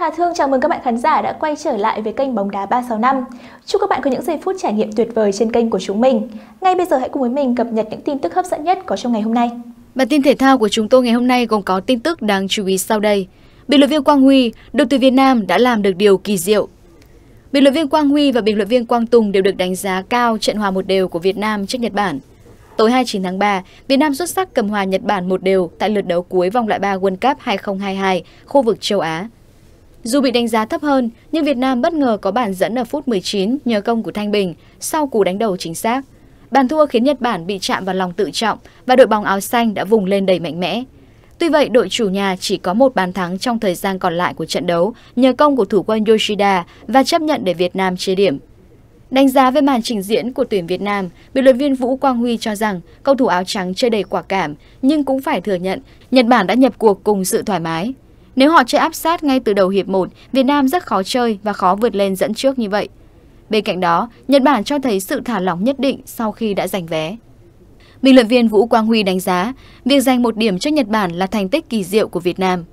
Hà Thương chào mừng các bạn khán giả đã quay trở lại với kênh Bóng đá 365. Chúc các bạn có những giây phút trải nghiệm tuyệt vời trên kênh của chúng mình. Ngay bây giờ hãy cùng với mình cập nhật những tin tức hấp dẫn nhất có trong ngày hôm nay. Bản tin thể thao của chúng tôi ngày hôm nay gồm có tin tức đáng chú ý sau đây. Bình luận viên Quang Huy, đội tuyển Việt Nam đã làm được điều kỳ diệu. Bình luận viên Quang Huy và bình luận viên Quang Tùng đều được đánh giá cao trận hòa một đều của Việt Nam trước Nhật Bản. Tối 29 tháng 3, Việt Nam xuất sắc cầm hòa Nhật Bản một đều tại lượt đấu cuối vòng loại 3 World Cup 2022 khu vực châu Á. Dù bị đánh giá thấp hơn, nhưng Việt Nam bất ngờ có bàn dẫn ở phút 19 nhờ công của Thanh Bình sau cú đánh đầu chính xác. Bàn thua khiến Nhật Bản bị chạm vào lòng tự trọng và đội bóng áo xanh đã vùng lên đầy mạnh mẽ. Tuy vậy, đội chủ nhà chỉ có một bàn thắng trong thời gian còn lại của trận đấu nhờ công của thủ quân Yoshida và chấp nhận để Việt Nam chia điểm. Đánh giá về màn trình diễn của tuyển Việt Nam, bình luận viên Vũ Quang Huy cho rằng cầu thủ áo trắng chơi đầy quả cảm, nhưng cũng phải thừa nhận Nhật Bản đã nhập cuộc cùng sự thoải mái. Nếu họ chơi áp sát ngay từ đầu hiệp 1, Việt Nam rất khó chơi và khó vượt lên dẫn trước như vậy. Bên cạnh đó, Nhật Bản cho thấy sự thả lỏng nhất định sau khi đã giành vé. Bình luận viên Vũ Quang Huy đánh giá, việc giành một điểm cho Nhật Bản là thành tích kỳ diệu của Việt Nam.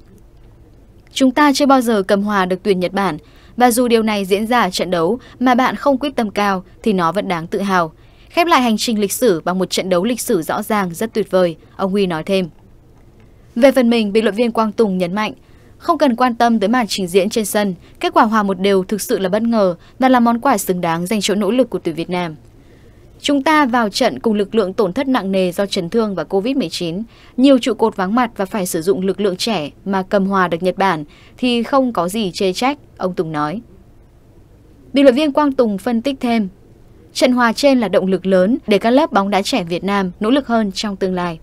Chúng ta chưa bao giờ cầm hòa được tuyển Nhật Bản, và dù điều này diễn ra trận đấu mà bạn không quyết tâm cao thì nó vẫn đáng tự hào. Khép lại hành trình lịch sử bằng một trận đấu lịch sử rõ ràng rất tuyệt vời, ông Huy nói thêm. Về phần mình, bình luận viên Quang Tùng nhấn mạnh, không cần quan tâm tới màn trình diễn trên sân, kết quả hòa một đều thực sự là bất ngờ và là món quà xứng đáng dành cho nỗ lực của tuyển Việt Nam. Chúng ta vào trận cùng lực lượng tổn thất nặng nề do chấn thương và Covid-19, nhiều trụ cột vắng mặt và phải sử dụng lực lượng trẻ mà cầm hòa được Nhật Bản thì không có gì chê trách, ông Tùng nói. Bình luận viên Quang Tùng phân tích thêm, trận hòa trên là động lực lớn để các lớp bóng đá trẻ Việt Nam nỗ lực hơn trong tương lai.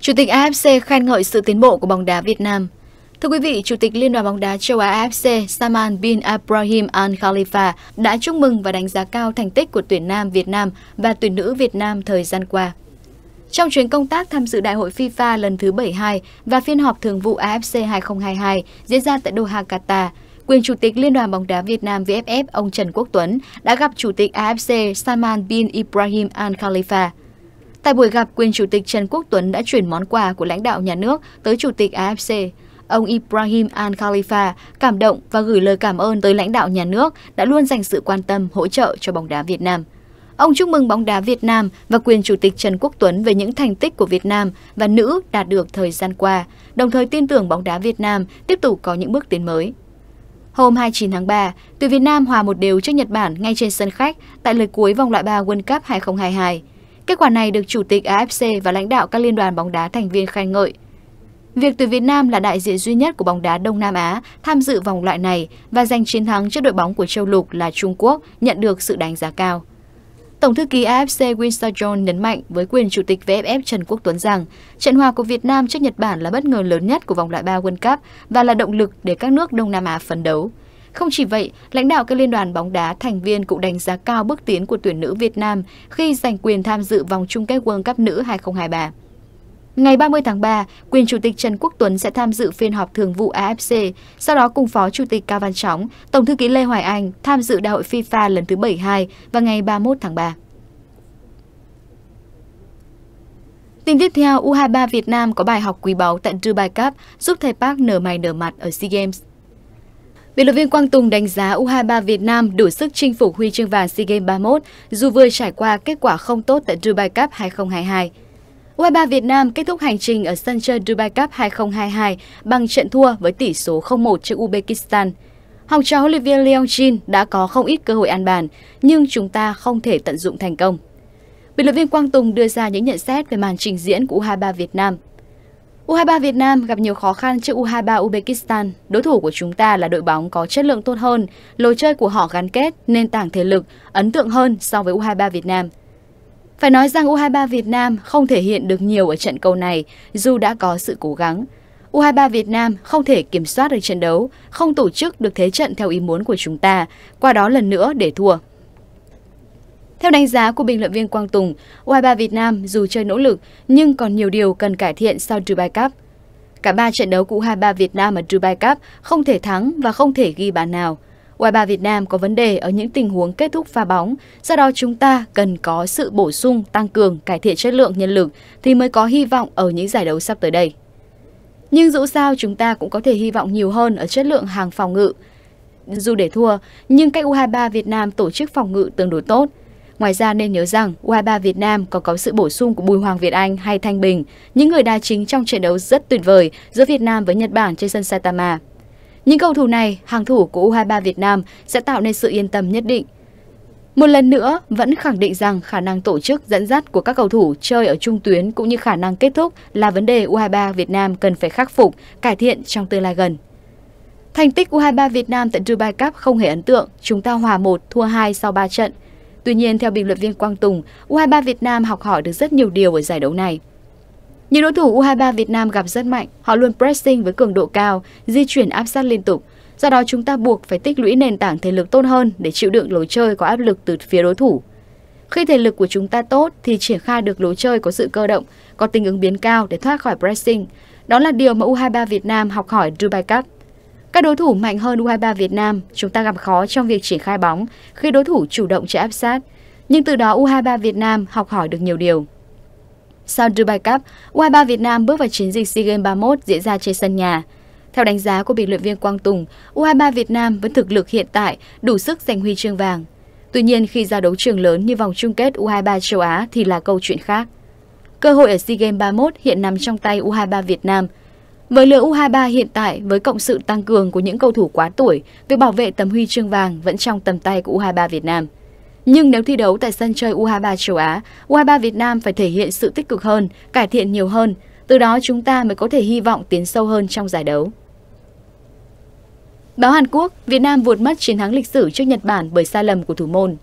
Chủ tịch AFC khen ngợi sự tiến bộ của bóng đá Việt Nam. Thưa quý vị, Chủ tịch Liên đoàn bóng đá châu Á AFC Saman bin Ibrahim Al Khalifa đã chúc mừng và đánh giá cao thành tích của tuyển nam Việt Nam và tuyển nữ Việt Nam thời gian qua. Trong chuyến công tác tham dự Đại hội FIFA lần thứ 72 và phiên họp thường vụ AFC 2022 diễn ra tại Doha, Qatar, quyền chủ tịch Liên đoàn bóng đá Việt Nam VFF ông Trần Quốc Tuấn đã gặp chủ tịch AFC Salman bin Ibrahim Al Khalifa. Tại buổi gặp, quyền chủ tịch Trần Quốc Tuấn đã chuyển món quà của lãnh đạo nhà nước tới chủ tịch AFC. Ông Ibrahim Al Khalifa cảm động và gửi lời cảm ơn tới lãnh đạo nhà nước đã luôn dành sự quan tâm, hỗ trợ cho bóng đá Việt Nam. Ông chúc mừng bóng đá Việt Nam và quyền chủ tịch Trần Quốc Tuấn về những thành tích của Việt Nam và nữ đạt được thời gian qua, đồng thời tin tưởng bóng đá Việt Nam tiếp tục có những bước tiến mới. Hôm 29 tháng 3, tuyển Việt Nam hòa một đều trước Nhật Bản ngay trên sân khách tại lượt cuối vòng loại 3 World Cup 2022. Kết quả này được Chủ tịch AFC và lãnh đạo các liên đoàn bóng đá thành viên khen ngợi. Việc tuyển Việt Nam là đại diện duy nhất của bóng đá Đông Nam Á tham dự vòng loại này và giành chiến thắng trước đội bóng của châu lục là Trung Quốc nhận được sự đánh giá cao. Tổng thư ký AFC Winston John nhấn mạnh với quyền chủ tịch VFF Trần Quốc Tuấn rằng trận hòa của Việt Nam trước Nhật Bản là bất ngờ lớn nhất của vòng loại 3 World Cup và là động lực để các nước Đông Nam Á phấn đấu. Không chỉ vậy, lãnh đạo các liên đoàn bóng đá thành viên cũng đánh giá cao bước tiến của tuyển nữ Việt Nam khi giành quyền tham dự vòng chung kết World Cup nữ 2023. Ngày 30 tháng 3, quyền chủ tịch Trần Quốc Tuấn sẽ tham dự phiên họp thường vụ AFC, sau đó cùng phó chủ tịch Cao Văn Chóng, tổng thư ký Lê Hoài Anh tham dự đại hội FIFA lần thứ 72 vào ngày 31 tháng 3. Tin tiếp theo, U23 Việt Nam có bài học quý báu tận Dubai Cup giúp thầy Park nở mày nở mặt ở SEA Games. Vận động viên Quang Tùng đánh giá U23 Việt Nam đủ sức chinh phục huy chương vàng SEA Games 31 dù vừa trải qua kết quả không tốt tại Dubai Cup 2022. U23 Việt Nam kết thúc hành trình ở sân chơi Dubai Cup 2022 bằng trận thua với tỷ số 0-1 trước Uzbekistan. Học trò huấn luyện viên Leon Chin đã có không ít cơ hội ăn bàn, nhưng chúng ta không thể tận dụng thành công. Bình luận viên Quang Tùng đưa ra những nhận xét về màn trình diễn của U23 Việt Nam – U23 Việt Nam gặp nhiều khó khăn trước U23 Uzbekistan. Đối thủ của chúng ta là đội bóng có chất lượng tốt hơn, lối chơi của họ gắn kết, nền tảng thể lực, ấn tượng hơn so với U23 Việt Nam. Phải nói rằng U23 Việt Nam không thể hiện được nhiều ở trận cầu này dù đã có sự cố gắng. U23 Việt Nam không thể kiểm soát được trận đấu, không tổ chức được thế trận theo ý muốn của chúng ta, qua đó lần nữa để thua. Theo đánh giá của bình luận viên Quang Tùng, U23 Việt Nam dù chơi nỗ lực nhưng còn nhiều điều cần cải thiện sau Dubai Cup. Cả ba trận đấu của U23 Việt Nam ở Dubai Cup không thể thắng và không thể ghi bàn nào. U23 Việt Nam có vấn đề ở những tình huống kết thúc pha bóng, do đó chúng ta cần có sự bổ sung, tăng cường, cải thiện chất lượng nhân lực thì mới có hy vọng ở những giải đấu sắp tới đây. Nhưng dù sao chúng ta cũng có thể hy vọng nhiều hơn ở chất lượng hàng phòng ngự. Dù để thua, nhưng cách U23 Việt Nam tổ chức phòng ngự tương đối tốt, Ngoài ra nên nhớ rằng U23 Việt Nam còn có sự bổ sung của Bùi Hoàng Việt Anh hay Thanh Bình, những người đá chính trong trận đấu rất tuyệt vời giữa Việt Nam với Nhật Bản trên sân Saitama. Những cầu thủ này, hàng thủ của U23 Việt Nam sẽ tạo nên sự yên tâm nhất định. Một lần nữa, vẫn khẳng định rằng khả năng tổ chức dẫn dắt của các cầu thủ chơi ở trung tuyến cũng như khả năng kết thúc là vấn đề U23 Việt Nam cần phải khắc phục, cải thiện trong tương lai gần. Thành tích U23 Việt Nam tại Dubai Cup không hề ấn tượng, chúng ta hòa 1, thua 2 sau 3 trận. Tuy nhiên, theo bình luận viên Quang Tùng, U23 Việt Nam học hỏi được rất nhiều điều ở giải đấu này. Những đối thủ U23 Việt Nam gặp rất mạnh, họ luôn pressing với cường độ cao, di chuyển áp sát liên tục. Do đó chúng ta buộc phải tích lũy nền tảng thể lực tốt hơn để chịu đựng lối chơi có áp lực từ phía đối thủ. Khi thể lực của chúng ta tốt thì triển khai được lối chơi có sự cơ động, có tính ứng biến cao để thoát khỏi pressing. Đó là điều mà U23 Việt Nam học hỏi Dubai Cup. Các đối thủ mạnh hơn U23 Việt Nam, chúng ta gặp khó trong việc triển khai bóng khi đối thủ chủ động chạy áp sát. Nhưng từ đó U23 Việt Nam học hỏi được nhiều điều. Sau Dubai Cup, U23 Việt Nam bước vào chiến dịch SEA Games 31 diễn ra trên sân nhà. Theo đánh giá của bình luyện viên Quang Tùng, U23 Việt Nam vẫn thực lực hiện tại đủ sức giành huy chương vàng. Tuy nhiên khi ra đấu trường lớn như vòng chung kết U23 châu Á thì là câu chuyện khác. Cơ hội ở SEA Games 31 hiện nằm trong tay U23 Việt Nam – với lứa U23 hiện tại, với cộng sự tăng cường của những cầu thủ quá tuổi, việc bảo vệ tấm huy chương vàng vẫn trong tầm tay của U23 Việt Nam. Nhưng nếu thi đấu tại sân chơi U23 châu Á, U23 Việt Nam phải thể hiện sự tích cực hơn, cải thiện nhiều hơn, từ đó chúng ta mới có thể hy vọng tiến sâu hơn trong giải đấu. Báo Hàn Quốc, Việt Nam vụt mất chiến thắng lịch sử trước Nhật Bản bởi sai lầm của thủ môn.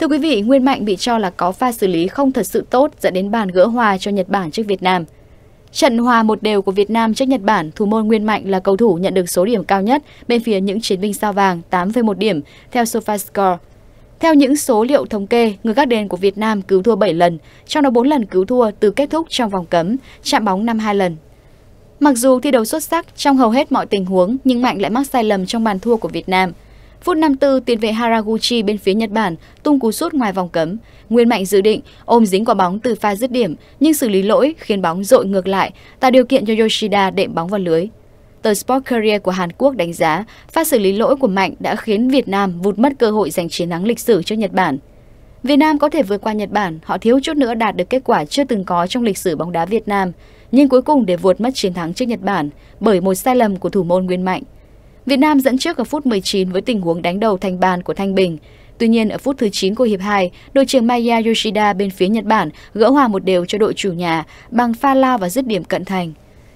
Thưa quý vị, Nguyên Mạnh bị cho là có pha xử lý không thật sự tốt dẫn đến bàn gỡ hòa cho Nhật Bản trước Việt Nam. Trận hòa một đều của Việt Nam trước Nhật Bản, thủ môn Nguyên Mạnh là cầu thủ nhận được số điểm cao nhất bên phía những chiến binh sao vàng 8,1 điểm theo SofaScore. Theo những số liệu thống kê, người gác đền của Việt Nam cứu thua 7 lần, trong đó 4 lần cứu thua từ kết thúc trong vòng cấm, chạm bóng 52 lần. Mặc dù thi đấu xuất sắc trong hầu hết mọi tình huống, nhưng Mạnh lại mắc sai lầm trong bàn thua của Việt Nam – Phút 54, tiền vệ Haraguchi bên phía Nhật Bản tung cú sút ngoài vòng cấm. Nguyên Mạnh dự định ôm dính quả bóng từ pha dứt điểm, nhưng xử lý lỗi khiến bóng dội ngược lại, tạo điều kiện cho Yoshida đệm bóng vào lưới. Tờ Sport Career của Hàn Quốc đánh giá pha xử lý lỗi của Mạnh đã khiến Việt Nam vụt mất cơ hội giành chiến thắng lịch sử cho Nhật Bản. Việt Nam có thể vượt qua Nhật Bản, họ thiếu chút nữa đạt được kết quả chưa từng có trong lịch sử bóng đá Việt Nam, nhưng cuối cùng để vượt mất chiến thắng trước Nhật Bản bởi một sai lầm của thủ môn Nguyên Mạnh. Việt Nam dẫn trước ở phút 19 với tình huống đánh đầu thành bàn của Thanh Bình. Tuy nhiên, ở phút thứ 9 của hiệp 2, đội trưởng Maya Yoshida bên phía Nhật Bản gỡ hòa một đều cho đội chủ nhà bằng pha lao và dứt điểm cận thành.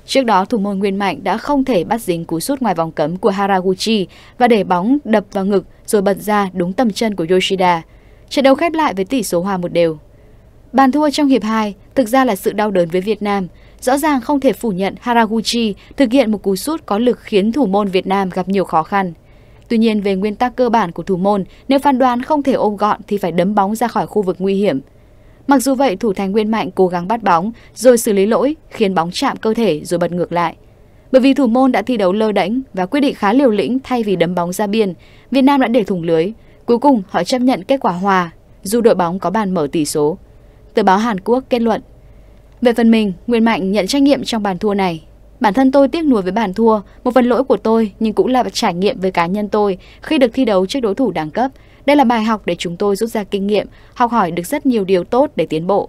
Trước đó, thủ môn Nguyên Mạnh đã không thể bắt dính cú sút ngoài vòng cấm của Haraguchi và để bóng đập vào ngực rồi bật ra đúng tầm chân của Yoshida. Trận đấu khép lại với tỷ số hòa một đều. Bàn thua trong hiệp 2 thực ra là sự đau đớn với Việt Nam Rõ ràng không thể phủ nhận Haraguchi thực hiện một cú sút có lực khiến thủ môn Việt Nam gặp nhiều khó khăn. Tuy nhiên về nguyên tắc cơ bản của thủ môn, nếu phán đoán không thể ôm gọn thì phải đấm bóng ra khỏi khu vực nguy hiểm. Mặc dù vậy, thủ thành Nguyên Mạnh cố gắng bắt bóng rồi xử lý lỗi, khiến bóng chạm cơ thể rồi bật ngược lại. Bởi vì thủ môn đã thi đấu lơ đễnh và quyết định khá liều lĩnh thay vì đấm bóng ra biên, Việt Nam đã để thủng lưới. Cuối cùng, họ chấp nhận kết quả hòa, dù đội bóng có bàn mở tỷ số. Tờ báo Hàn Quốc kết luận về phần mình, Nguyên Mạnh nhận trách nhiệm trong bàn thua này. Bản thân tôi tiếc nuối với bàn thua, một phần lỗi của tôi nhưng cũng là trải nghiệm với cá nhân tôi khi được thi đấu trước đối thủ đẳng cấp. Đây là bài học để chúng tôi rút ra kinh nghiệm, học hỏi được rất nhiều điều tốt để tiến bộ.